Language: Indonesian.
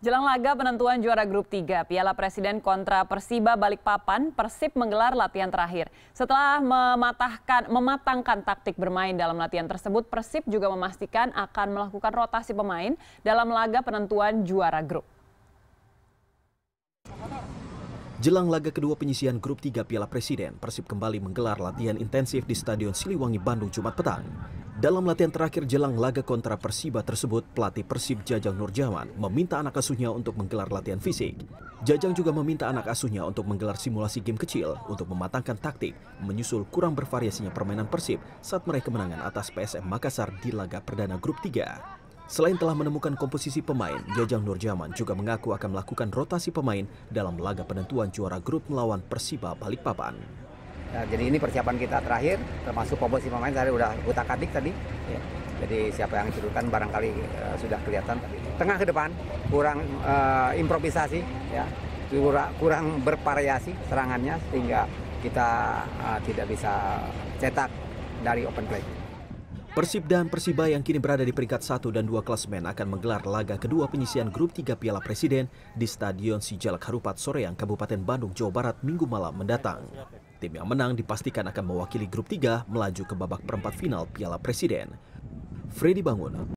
Jelang laga penentuan juara grup 3 Piala Presiden kontra Persiba Balikpapan, Persib menggelar latihan terakhir. Setelah mematahkan mematangkan taktik bermain dalam latihan tersebut, Persib juga memastikan akan melakukan rotasi pemain dalam laga penentuan juara grup. Jelang laga kedua penyisian grup 3 Piala Presiden, Persib kembali menggelar latihan intensif di Stadion Siliwangi Bandung Jumat petang. Dalam latihan terakhir jelang laga kontra Persiba tersebut, pelatih Persib Jajang Nurjaman meminta anak asuhnya untuk menggelar latihan fisik. Jajang juga meminta anak asuhnya untuk menggelar simulasi game kecil untuk mematangkan taktik, menyusul kurang bervariasinya permainan Persib saat meraih kemenangan atas PSM Makassar di laga perdana grup 3. Selain telah menemukan komposisi pemain, Jajang Nurjaman juga mengaku akan melakukan rotasi pemain dalam laga penentuan juara grup melawan Persiba Balikpapan. Nah, jadi ini persiapan kita terakhir, termasuk komposisi pemain tadi udah utak atik tadi. Ya. Jadi siapa yang dicurutkan barangkali uh, sudah kelihatan Tengah ke depan, kurang uh, improvisasi, ya, kurang, kurang bervariasi serangannya sehingga kita uh, tidak bisa cetak dari open play. Persib dan Persiba yang kini berada di peringkat 1 dan 2 klasmen akan menggelar laga kedua penyisian grup 3 Piala Presiden di Stadion Sijalak Harupat Soreang, Kabupaten Bandung, Jawa Barat minggu malam mendatang. Tim yang menang dipastikan akan mewakili grup 3 melaju ke babak perempat final Piala Presiden. Freddy Bangun,